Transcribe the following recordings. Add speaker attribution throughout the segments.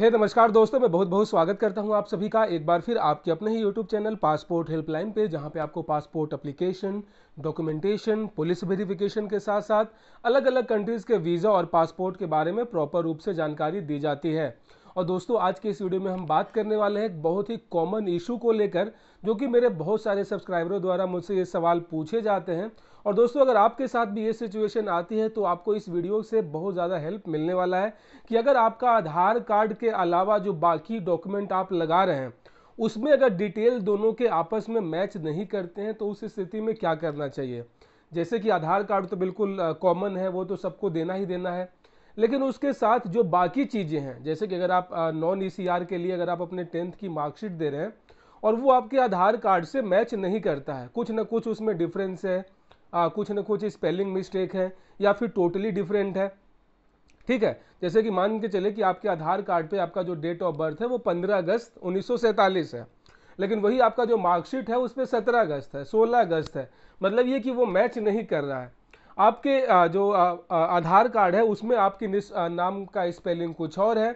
Speaker 1: हे hey, नमस्कार दोस्तों मैं बहुत बहुत स्वागत करता हूं आप सभी का एक बार फिर आपके अपने ही यूट्यूब चैनल पासपोर्ट हेल्पलाइन पे जहां पे आपको passport application documentation police verification के साथ साथ अलग अलग कंट्रीज़ के वीज़ा और पासपोर्ट के बारे में प्रॉपर रूप से जानकारी दी जाती है और दोस्तों आज के इस वीडियो में हम बात करने वाले हैं एक बहुत ही कॉमन इशू को लेकर जो कि मेरे बहुत सारे सब्सक्राइबरों द्वारा मुझसे ये सवाल पूछे जाते हैं और दोस्तों अगर आपके साथ भी ये सिचुएशन आती है तो आपको इस वीडियो से बहुत ज़्यादा हेल्प मिलने वाला है कि अगर आपका आधार कार्ड के अलावा जो बाकी डॉक्यूमेंट आप लगा रहे हैं उसमें अगर डिटेल दोनों के आपस में मैच नहीं करते हैं तो उस स्थिति में क्या करना चाहिए जैसे कि आधार कार्ड तो बिल्कुल कॉमन है वो तो सबको देना ही देना है लेकिन उसके साथ जो बाकी चीज़ें हैं जैसे कि अगर आप नॉन ई के लिए अगर आप अपने टेंथ की मार्कशीट दे रहे हैं और वो आपके आधार कार्ड से मैच नहीं करता है कुछ ना कुछ उसमें डिफरेंस है आ, कुछ ना कुछ स्पेलिंग मिस्टेक है या फिर टोटली डिफरेंट है ठीक है जैसे कि मान के चले कि आपके आधार कार्ड पे आपका जो डेट ऑफ बर्थ है वो 15 अगस्त उन्नीस है लेकिन वही आपका जो मार्कशीट है उस पर सत्रह अगस्त है सोलह अगस्त है मतलब ये कि वो मैच नहीं कर रहा है आपके जो आधार कार्ड है उसमें आपकी नाम का स्पेलिंग कुछ और है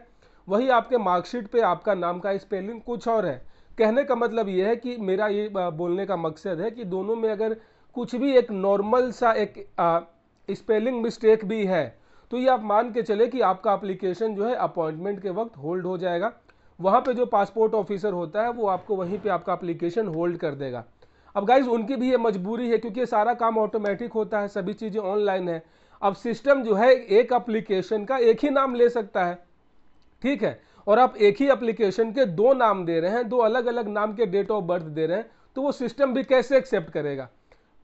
Speaker 1: वही आपके मार्कशीट पे आपका नाम का स्पेलिंग कुछ और है कहने का मतलब ये है कि मेरा ये बोलने का मकसद है कि दोनों में अगर कुछ भी एक नॉर्मल सा एक स्पेलिंग मिस्टेक भी है तो ये आप मान के चले कि आपका एप्लीकेशन जो है अपॉइंटमेंट के वक्त होल्ड हो जाएगा वहाँ पे जो पासपोर्ट ऑफिसर होता है वो आपको वहीं पे आपका एप्लीकेशन होल्ड कर देगा अब गाइज उनकी भी ये मजबूरी है क्योंकि ये सारा काम ऑटोमेटिक होता है सभी चीज़ें ऑनलाइन है अब सिस्टम जो है एक अप्लीकेशन का एक ही नाम ले सकता है ठीक है और आप एक ही अप्लीकेशन के दो नाम दे रहे हैं दो अलग अलग नाम के डेट ऑफ बर्थ दे रहे हैं तो वो सिस्टम भी कैसे एक्सेप्ट करेगा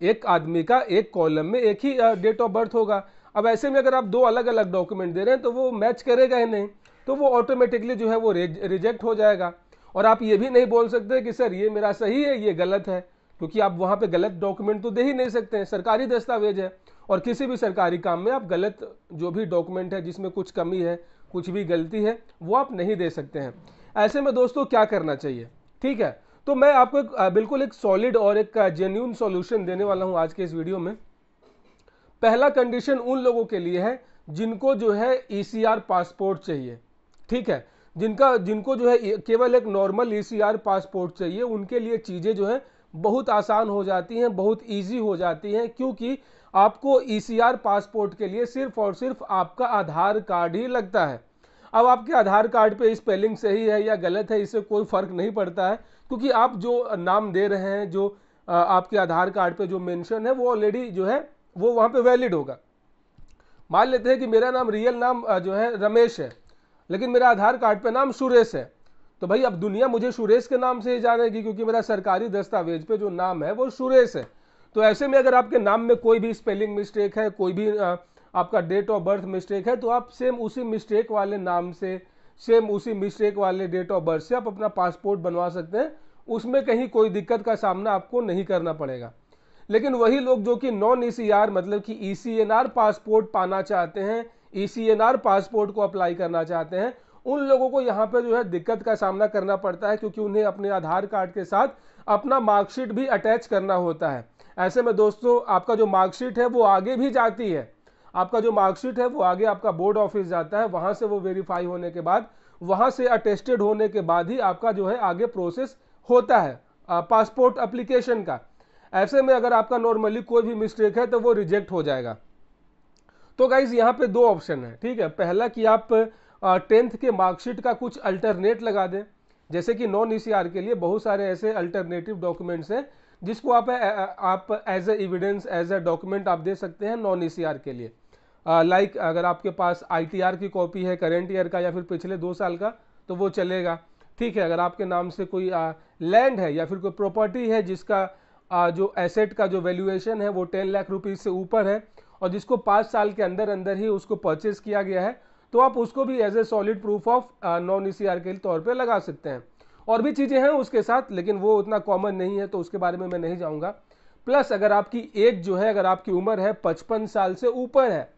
Speaker 1: एक आदमी का एक कॉलम में एक ही डेट ऑफ बर्थ होगा अब ऐसे में अगर आप दो अलग अलग डॉक्यूमेंट दे रहे हैं तो वो मैच करेगा ही नहीं तो वो ऑटोमेटिकली जो है वो रिजेक्ट हो जाएगा और आप ये भी नहीं बोल सकते कि सर ये मेरा सही है ये गलत है क्योंकि आप वहाँ पे गलत डॉक्यूमेंट तो दे ही नहीं सकते हैं सरकारी दस्तावेज है और किसी भी सरकारी काम में आप गलत जो भी डॉक्यूमेंट है जिसमें कुछ कमी है कुछ भी गलती है वो आप नहीं दे सकते हैं ऐसे में दोस्तों क्या करना चाहिए ठीक है तो मैं आपको एक बिल्कुल एक सॉलिड और एक जेन्यून सॉल्यूशन देने वाला हूं आज के इस वीडियो में पहला कंडीशन उन लोगों के लिए है जिनको जो है ई e पासपोर्ट चाहिए ठीक है जिनका जिनको जो है केवल एक नॉर्मल ई पासपोर्ट चाहिए उनके लिए चीज़ें जो है बहुत आसान हो जाती हैं बहुत ईजी हो जाती हैं क्योंकि आपको ई e पासपोर्ट के लिए सिर्फ और सिर्फ आपका आधार कार्ड ही लगता है अब आपके आधार कार्ड पे स्पेलिंग सही है या गलत है इससे कोई फ़र्क नहीं पड़ता है क्योंकि आप जो नाम दे रहे हैं जो आपके आधार कार्ड पे जो मेंशन है वो ऑलरेडी जो है वो वहाँ पे वैलिड होगा मान लेते हैं कि मेरा नाम रियल नाम जो है रमेश है लेकिन मेरा आधार कार्ड पे नाम सुरेश है तो भाई अब दुनिया मुझे सुरेश के नाम से ही जानेगी क्योंकि मेरा सरकारी दस्तावेज पे जो नाम है वो सुरेश है तो ऐसे में अगर आपके नाम में कोई भी स्पेलिंग मिस्टेक है कोई भी आपका डेट ऑफ बर्थ मिस्टेक है तो आप सेम उसी मिस्टेक वाले नाम से सेम उसी मिस्टेक वाले डेट ऑफ बर्थ से आप अपना पासपोर्ट बनवा सकते हैं उसमें कहीं कोई दिक्कत का सामना आपको नहीं करना पड़ेगा लेकिन वही लोग जो कि नॉन ई e मतलब कि ई e पासपोर्ट पाना चाहते हैं ई e पासपोर्ट को अप्लाई करना चाहते हैं उन लोगों को यहाँ पर जो है दिक्कत का सामना करना पड़ता है क्योंकि उन्हें अपने आधार कार्ड के साथ अपना मार्कशीट भी अटैच करना होता है ऐसे में दोस्तों आपका जो मार्कशीट है वो आगे भी जाती है आपका जो मार्कशीट है वो आगे आपका बोर्ड ऑफिस जाता है वहां से वो वेरीफाई होने के बाद वहां से अटेस्टेड होने के बाद ही आपका जो है आगे प्रोसेस होता है पासपोर्ट अप्लीकेशन का ऐसे में अगर आपका नॉर्मली कोई भी मिस्टेक है तो वो रिजेक्ट हो जाएगा तो गाइज यहाँ पे दो ऑप्शन है ठीक है पहला कि आप टेंथ के मार्कशीट का कुछ अल्टरनेट लगा दें जैसे कि नॉन ई के लिए बहुत सारे ऐसे अल्टरनेटिव डॉक्यूमेंट्स हैं जिसको आप आप as a evidence as a document आप दे सकते हैं नॉन ई के लिए लाइक like, अगर आपके पास आई की कॉपी है करेंट ईयर का या फिर पिछले दो साल का तो वो चलेगा ठीक है अगर आपके नाम से कोई लैंड है या फिर कोई प्रॉपर्टी है जिसका आ, जो एसेट का जो वैल्यूएशन है वो टेन लाख रुपीज़ से ऊपर है और जिसको पाँच साल के अंदर अंदर ही उसको परचेज किया गया है तो आप उसको भी as a solid proof of non E के तौर पर लगा सकते हैं और भी चीज़ें हैं उसके साथ लेकिन वो उतना कॉमन नहीं है तो उसके बारे में मैं नहीं जाऊँगा प्लस अगर आपकी एज जो है अगर आपकी उम्र है पचपन साल से ऊपर है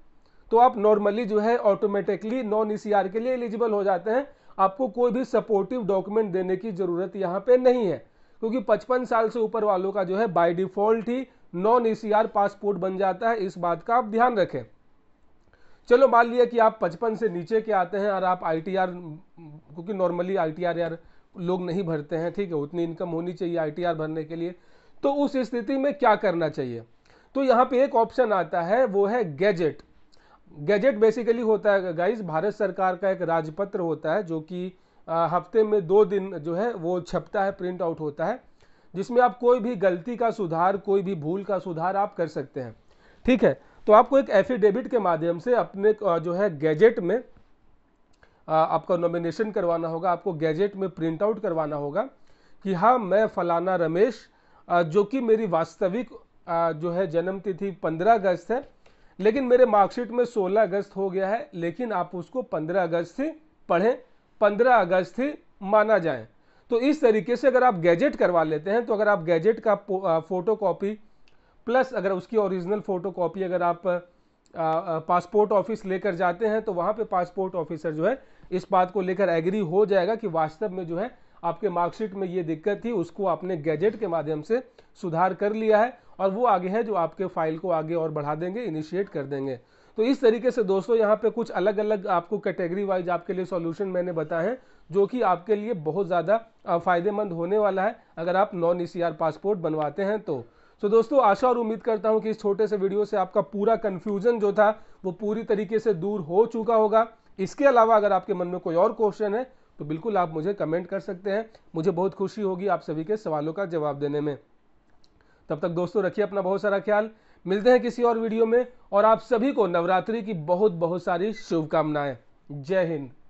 Speaker 1: तो आप नॉर्मली जो है ऑटोमेटिकली नॉन ई के लिए एलिजिबल हो जाते हैं आपको कोई भी सपोर्टिव डॉक्यूमेंट देने की ज़रूरत यहाँ पे नहीं है क्योंकि 55 साल से ऊपर वालों का जो है बाय डिफ़ॉल्ट ही नॉन ई पासपोर्ट बन जाता है इस बात का आप ध्यान रखें चलो मान लिया कि आप 55 से नीचे के आते हैं और आप आई क्योंकि नॉर्मली आई यार लोग नहीं भरते हैं ठीक है उतनी इनकम होनी चाहिए आई भरने के लिए तो उस स्थिति में क्या करना चाहिए तो यहाँ पे एक ऑप्शन आता है वो है गैजेट गैजेट बेसिकली होता है गाइस भारत सरकार का एक राजपत्र होता है जो कि हफ्ते में दो दिन जो है वो छपता है प्रिंट आउट होता है जिसमें आप कोई भी गलती का सुधार कोई भी भूल का सुधार आप कर सकते हैं ठीक है तो आपको एक एफिडेविट के माध्यम से अपने जो है गैजेट में आपका नॉमिनेशन करवाना होगा आपको गैजेट में प्रिंट आउट करवाना होगा कि हाँ मैं फलाना रमेश जो कि मेरी वास्तविक जो है जन्मतिथि पंद्रह अगस्त है लेकिन मेरे मार्कशीट में 16 अगस्त हो गया है लेकिन आप उसको 15 अगस्त से पढ़ें 15 अगस्त से माना जाए तो इस तरीके से अगर आप गैजेट करवा लेते हैं तो अगर आप गैजेट का फ़ोटो कॉपी प्लस अगर उसकी ओरिजिनल फ़ोटो कॉपी अगर आप पासपोर्ट ऑफिस लेकर जाते हैं तो वहाँ पर पासपोर्ट ऑफिसर जो है इस बात को लेकर एग्री हो जाएगा कि वास्तव में जो है आपके मार्कशीट में ये दिक्कत थी उसको आपने गैजेट के माध्यम से सुधार कर लिया है और वो आगे है जो आपके फाइल को आगे और बढ़ा देंगे इनिशिएट कर देंगे तो इस तरीके से दोस्तों यहाँ पे कुछ अलग अलग आपको कैटेगरी वाइज आपके लिए सॉल्यूशन मैंने बताए हैं जो कि आपके लिए बहुत ज़्यादा फायदेमंद होने वाला है अगर आप नॉन ई पासपोर्ट बनवाते हैं तो तो दोस्तों आशा और उम्मीद करता हूँ कि इस छोटे से वीडियो से आपका पूरा कन्फ्यूजन जो था वो पूरी तरीके से दूर हो चुका होगा इसके अलावा अगर आपके मन में कोई और क्वेश्चन है तो बिल्कुल आप मुझे कमेंट कर सकते हैं मुझे बहुत खुशी होगी आप सभी के सवालों का जवाब देने में तब तक दोस्तों रखिए अपना बहुत सारा ख्याल मिलते हैं किसी और वीडियो में और आप सभी को नवरात्रि की बहुत बहुत सारी शुभकामनाएं जय हिंद